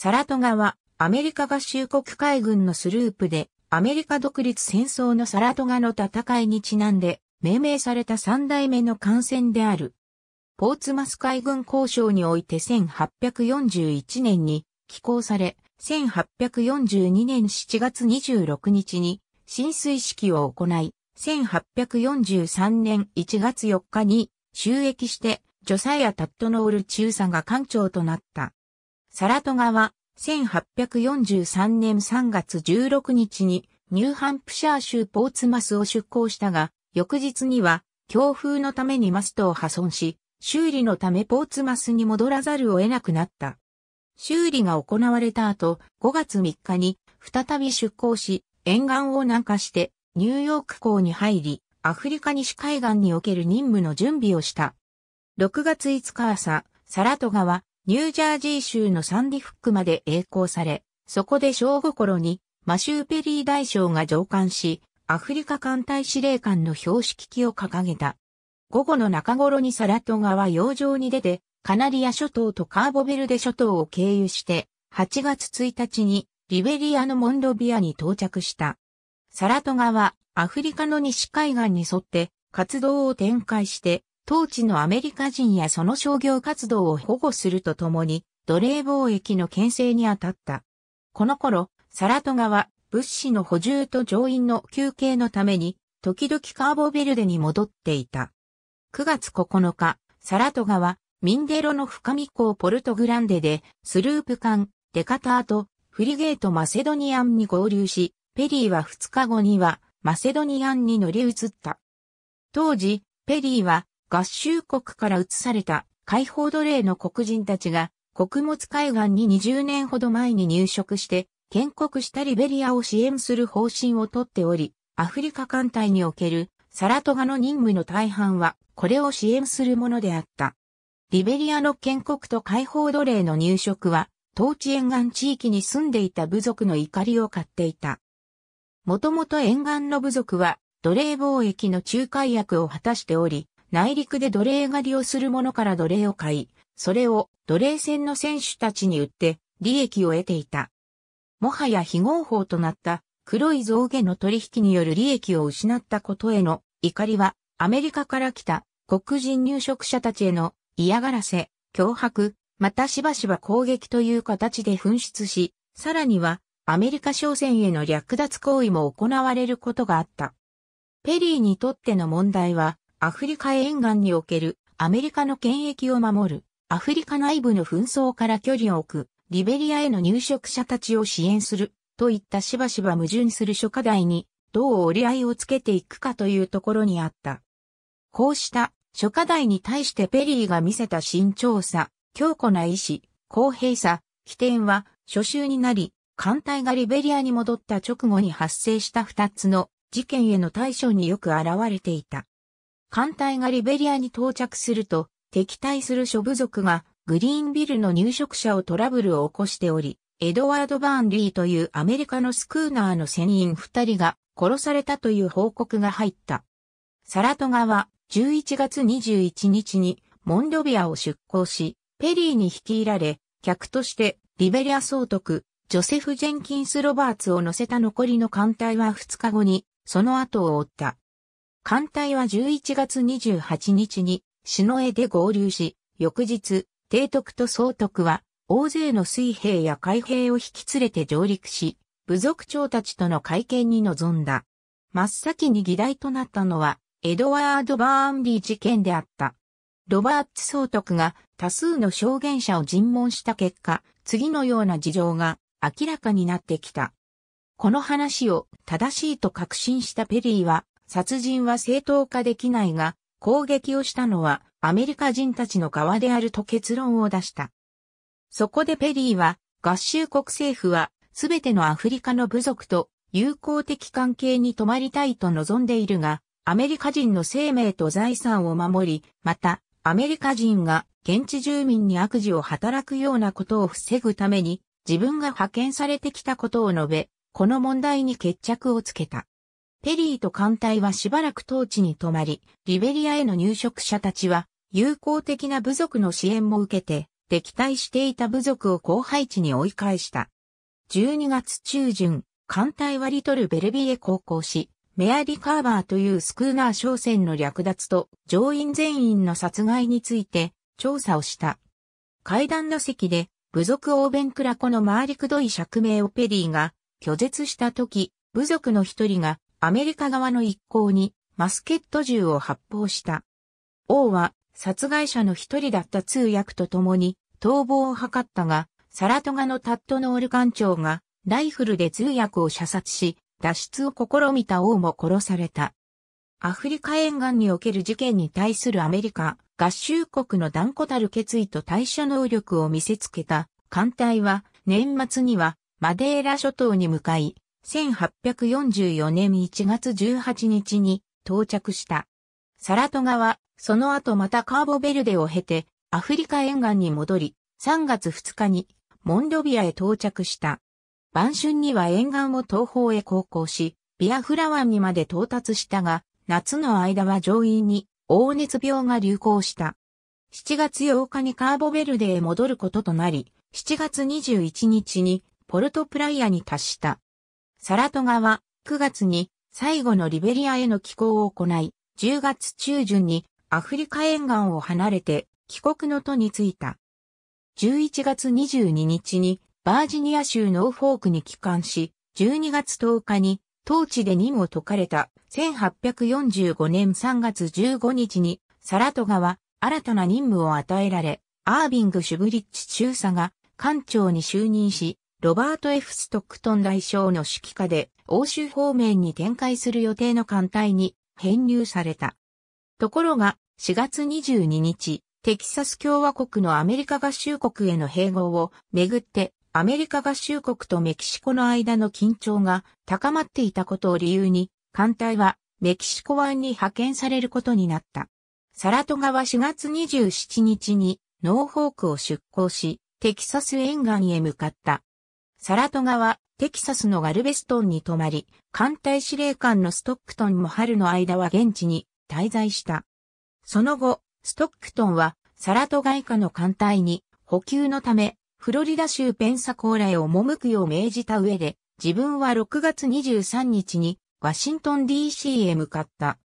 サラトガは、アメリカ合衆国海軍のスループで、アメリカ独立戦争のサラトガの戦いにちなんで、命名された三代目の艦船である。ポーツマス海軍交渉において1841年に寄港され、1842年7月26日に浸水式を行い、1843年1月4日に収益して、ジョサイア・タットノール中佐が艦長となった。サラトガは、1843年3月16日に、ニューハンプシャー州ポーツマスを出港したが、翌日には、強風のためにマストを破損し、修理のためポーツマスに戻らざるを得なくなった。修理が行われた後、5月3日に再び出港し、沿岸を南下してニューヨーク港に入り、アフリカ西海岸における任務の準備をした。6月5日朝、サラトガはニュージャージー州のサンディフックまで栄光され、そこで正午頃にマシューペリー大将が上官し、アフリカ艦隊司令官の標識機を掲げた。午後の中頃にサラトガは洋上に出て、カナリア諸島とカーボベルデ諸島を経由して、8月1日にリベリアのモンロビアに到着した。サラトガはアフリカの西海岸に沿って活動を展開して当地のアメリカ人やその商業活動を保護するとともに、奴隷貿易の牽制に当たった。この頃、サラトガは物資の補充と乗員の休憩のために、時々カーボベルデに戻っていた。9月9日、サラトガは、ミンデロの深み港ポルトグランデで、スループ艦、デカターと、フリゲートマセドニアンに合流し、ペリーは2日後には、マセドニアンに乗り移った。当時、ペリーは、合衆国から移された解放奴隷の黒人たちが穀物海岸に20年ほど前に入植して建国したリベリアを支援する方針をとっており、アフリカ艦隊におけるサラトガの任務の大半はこれを支援するものであった。リベリアの建国と解放奴隷の入植は、当地沿岸地域に住んでいた部族の怒りを買っていた。もともと沿岸の部族は奴隷貿易の仲介役を果たしており、内陸で奴隷狩りをする者から奴隷を買い、それを奴隷船の選手たちに売って利益を得ていた。もはや非合法となった黒い象牙の取引による利益を失ったことへの怒りはアメリカから来た黒人入植者たちへの嫌がらせ、脅迫、またしばしば攻撃という形で紛出し、さらにはアメリカ商船への略奪行為も行われることがあった。ペリーにとっての問題はアフリカ沿岸におけるアメリカの権益を守る、アフリカ内部の紛争から距離を置く、リベリアへの入植者たちを支援する、といったしばしば矛盾する諸課題に、どう折り合いをつけていくかというところにあった。こうした諸課題に対してペリーが見せた慎重さ、強固な意志、公平さ、起点は、初秋になり、艦隊がリベリアに戻った直後に発生した二つの事件への対処によく現れていた。艦隊がリベリアに到着すると、敵対する諸部族がグリーンビルの入植者をトラブルを起こしており、エドワード・バーンリーというアメリカのスクーナーの船員二人が殺されたという報告が入った。サラトガは11月21日にモンドビアを出港し、ペリーに率いられ、客としてリベリア総督、ジョセフ・ジェンキンス・ロバーツを乗せた残りの艦隊は2日後に、その後を追った。艦隊は11月28日に篠江で合流し、翌日、提督と総督は大勢の水兵や海兵を引き連れて上陸し、部族長たちとの会見に臨んだ。真っ先に議題となったのは、エドワード・バーンリー事件であった。ロバーツ総督が多数の証言者を尋問した結果、次のような事情が明らかになってきた。この話を正しいと確信したペリーは殺人は正当化できないが、攻撃をしたのはアメリカ人たちの側であると結論を出した。そこでペリーは、合衆国政府は、すべてのアフリカの部族と友好的関係に止まりたいと望んでいるが、アメリカ人の生命と財産を守り、また、アメリカ人が現地住民に悪事を働くようなことを防ぐために、自分が派遣されてきたことを述べ、この問題に決着をつけた。ペリーと艦隊はしばらく当地に泊まり、リベリアへの入植者たちは、友好的な部族の支援も受けて、敵対していた部族を後輩地に追い返した。12月中旬、艦隊はリトルベルビへ航行し、メアリカーバーというスクーナー商船の略奪と乗員全員の殺害について調査をした。階段の席で部族オーベンクラコの回りくどい釈明をペリーが拒絶した時、部族の一人がアメリカ側の一行にマスケット銃を発砲した。王は殺害者の一人だった通訳と共に逃亡を図ったが、サラトガのタットノール艦長がライフルで通訳を射殺し、脱出を試みた王も殺された。アフリカ沿岸における事件に対するアメリカ合衆国の断固たる決意と対処能力を見せつけた艦隊は年末にはマデーラ諸島に向かい1844年1月18日に到着した。サラトガは、その後またカーボベルデを経て、アフリカ沿岸に戻り、3月2日に、モンドビアへ到着した。晩春には沿岸を東方へ航行し、ビアフラ湾にまで到達したが、夏の間は上院に、黄熱病が流行した。7月8日にカーボベルデへ戻ることとなり、7月21日にポルトプライアに達した。サラトガは9月に最後のリベリアへの帰港を行い、10月中旬にアフリカ沿岸を離れて帰国の途に着いた。11月22日にバージニア州ノーフォークに帰還し、12月10日に当地で任を解かれた1845年3月15日にサラトガは新たな任務を与えられ、アービング・シュブリッチ中佐が艦長に就任し、ロバート・ F・ ストックトン大将の指揮下で欧州方面に展開する予定の艦隊に編入された。ところが、4月22日、テキサス共和国のアメリカ合衆国への併合をめぐって、アメリカ合衆国とメキシコの間の緊張が高まっていたことを理由に、艦隊はメキシコ湾に派遣されることになった。サラトガは4月27日にノーホークを出港し、テキサス沿岸へ向かった。サラトガは、テキサスのガルベストンに泊まり、艦隊司令官のストックトンも春の間は現地に滞在した。その後、ストックトンは、サラトガ以下の艦隊に、補給のため、フロリダ州ペンサコーラへ赴くよう命じた上で、自分は6月23日に、ワシントン DC へ向かった。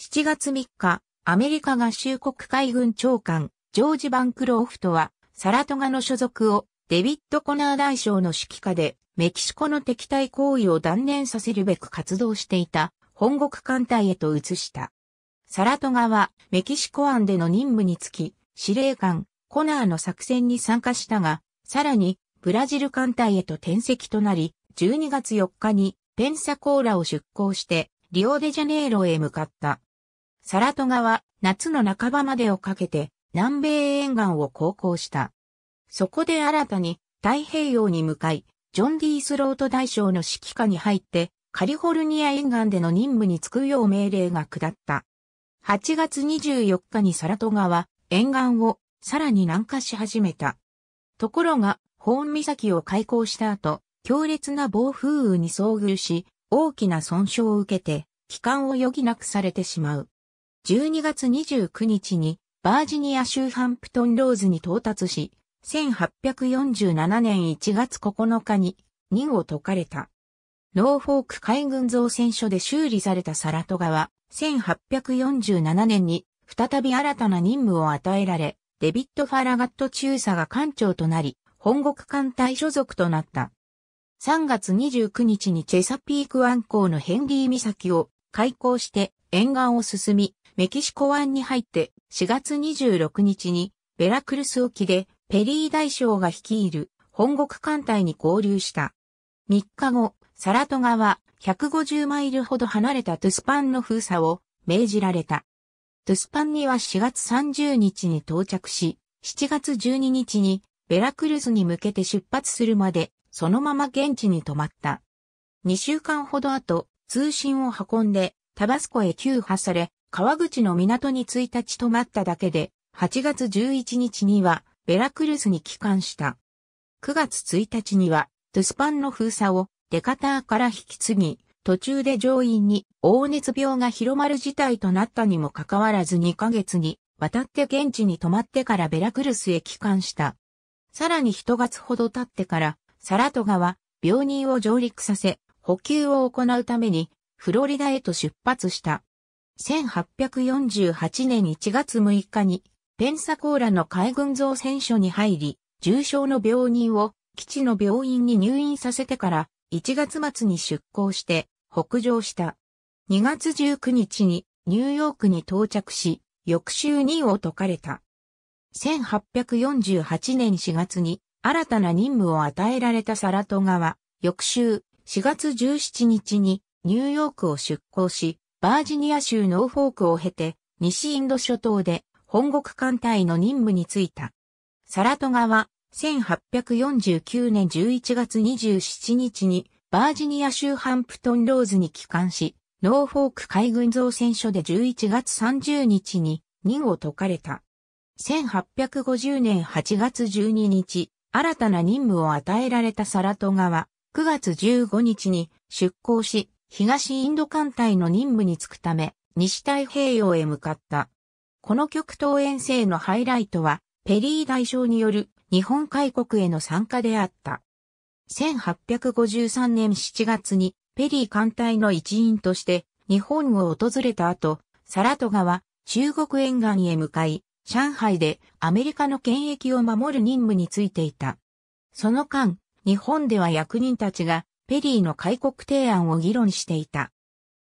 7月3日、アメリカ合衆国海軍長官、ジョージ・バンクローフトは、サラトガの所属をデビッド・コナー大将の指揮下で、メキシコの敵対行為を断念させるべく活動していた、本国艦隊へと移した。サラトガは、メキシコ湾での任務につき、司令官、コナーの作戦に参加したが、さらに、ブラジル艦隊へと転籍となり、12月4日に、ペンサコーラを出港して、リオデジャネイロへ向かった。サラトガは、夏の半ばまでをかけて、南米沿岸を航行した。そこで新たに太平洋に向かい、ジョン・ディースロート大将の指揮下に入って、カリフォルニア沿岸での任務に就くよう命令が下った。8月24日にサラト川沿岸をさらに南下し始めた。ところが、ホーン岬を開港した後、強烈な暴風雨に遭遇し、大きな損傷を受けて、帰還を余儀なくされてしまう。12月29日に、バージニア州ハンプトンローズに到達し、1847年1月9日に任を解かれた。ノーフォーク海軍造船所で修理されたサラトガは、1847年に再び新たな任務を与えられ、デビット・ファラガット中佐が艦長となり、本国艦隊所属となった。3月29日にチェサピーク湾港のヘンリー岬を開港して沿岸を進み、メキシコ湾に入って4月26日にベラクルス沖でペリー大将が率いる本国艦隊に合流した。3日後、サラトガは150マイルほど離れたトゥスパンの封鎖を命じられた。トゥスパンには4月30日に到着し、7月12日にベラクルスに向けて出発するまで、そのまま現地に泊まった。2週間ほど後、通信を運んで、タバスコへ急破され、川口の港に1日泊まっただけで、8月11日には、ベラクルスに帰還した。9月1日には、トゥスパンの封鎖をデカターから引き継ぎ、途中で上院に黄熱病が広まる事態となったにもかかわらず2ヶ月に渡って現地に泊まってからベラクルスへ帰還した。さらに1月ほど経ってから、サラトガは病人を上陸させ、補給を行うために、フロリダへと出発した。1848年1月6日にペンサコーラの海軍造船所に入り、重症の病人を基地の病院に入院させてから1月末に出港して北上した。2月19日にニューヨークに到着し、翌週任を解かれた。1848年4月に新たな任務を与えられたサラトガは、翌週4月17日にニューヨークを出港し、バージニア州ノーフォークを経て西インド諸島で本国艦隊の任務に就いた。サラトガは、1849年11月27日に、バージニア州ハンプトンローズに帰還し、ノーフォーク海軍造船所で11月30日に任を解かれた。1850年8月12日、新たな任務を与えられたサラトガは、9月15日に出港し、東インド艦隊の任務に就くため、西太平洋へ向かった。この極東遠征のハイライトは、ペリー大将による日本海国への参加であった。1853年7月に、ペリー艦隊の一員として日本を訪れた後、サラトガは中国沿岸へ向かい、上海でアメリカの権益を守る任務についていた。その間、日本では役人たちがペリーの開国提案を議論していた。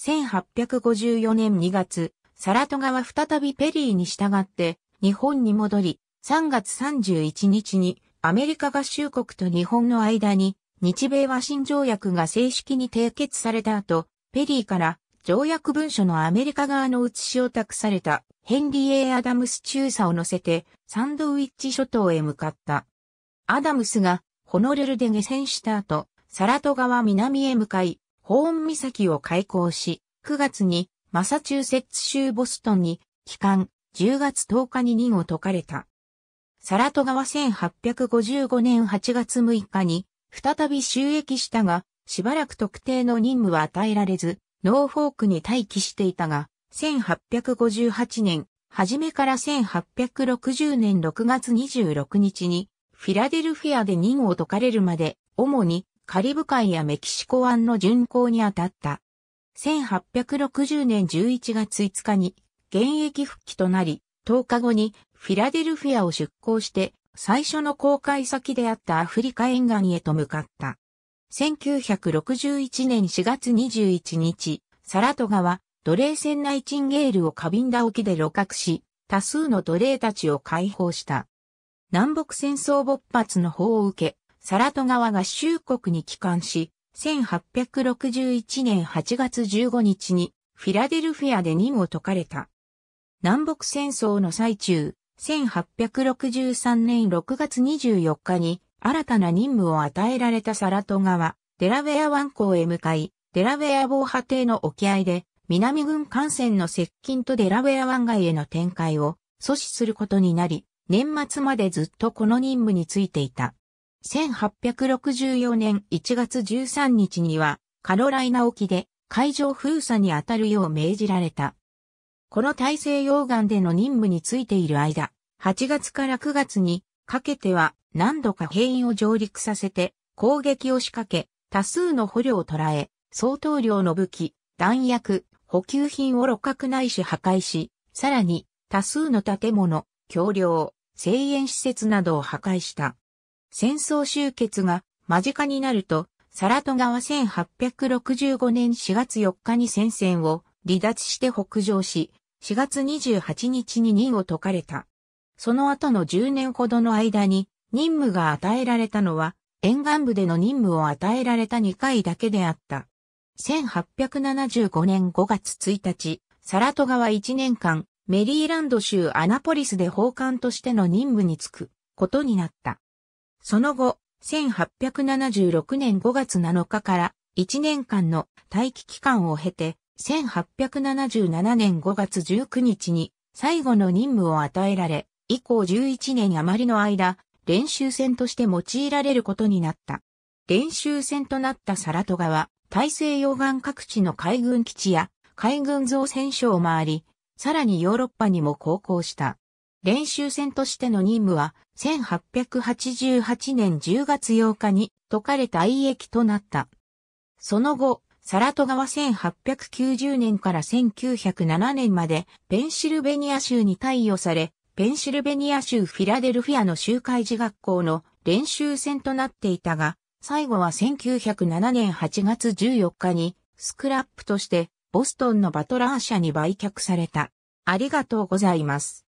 1854年2月、サラトガは再びペリーに従って日本に戻り、3月31日にアメリカ合衆国と日本の間に日米和親条約が正式に締結された後、ペリーから条約文書のアメリカ側の写しを託されたヘンリー・エアダムス中佐を乗せてサンドウィッチ諸島へ向かった。アダムスがホノルルで下船した後、サラト川南へ向かい、ホーン岬を開港し、9月にマサチューセッツ州ボストンに、帰還、10月10日に任を解かれた。サラトガは1855年8月6日に、再び収益したが、しばらく特定の任務は与えられず、ノーフォークに待機していたが、1858年、初めから1860年6月26日に、フィラデルフィアで任を解かれるまで、主にカリブ海やメキシコ湾の巡航に当たった。1860年11月5日に現役復帰となり、10日後にフィラデルフィアを出港して最初の公開先であったアフリカ沿岸へと向かった。1961年4月21日、サラトガは奴隷船ナイチンゲールをカビンダ沖で露獲し、多数の奴隷たちを解放した。南北戦争勃発の法を受け、サラトガは合衆国に帰還し、1861年8月15日にフィラデルフィアで任を解かれた。南北戦争の最中、1863年6月24日に新たな任務を与えられたサラトガデラウェア湾港へ向かい、デラウェア防波堤の沖合で、南軍艦船の接近とデラウェア湾外への展開を阻止することになり、年末までずっとこの任務についていた。1864年1月13日にはカロライナ沖で海上封鎖に当たるよう命じられた。この大西洋岸での任務についている間、8月から9月にかけては何度か兵員を上陸させて攻撃を仕掛け、多数の捕虜を捕らえ、相当量の武器、弾薬、補給品を六角ないし破壊し、さらに多数の建物、橋梁、製園施設などを破壊した。戦争終結が間近になると、サラトガは1865年4月4日に戦線を離脱して北上し、4月28日に任を解かれた。その後の10年ほどの間に任務が与えられたのは、沿岸部での任務を与えられた2回だけであった。1875年5月1日、サラトガは1年間、メリーランド州アナポリスで奉還としての任務に就くことになった。その後、1876年5月7日から1年間の待機期間を経て、1877年5月19日に最後の任務を与えられ、以降11年余りの間、練習船として用いられることになった。練習船となったサラトガは、大西洋岸各地の海軍基地や海軍造船所を回り、さらにヨーロッパにも航行した。練習船としての任務は、1888年10月8日に解かれた愛役となった。その後、サラトガは1890年から1907年までペンシルベニア州に貸与され、ペンシルベニア州フィラデルフィアの集会時学校の練習船となっていたが、最後は1907年8月14日にスクラップとしてボストンのバトラー社に売却された。ありがとうございます。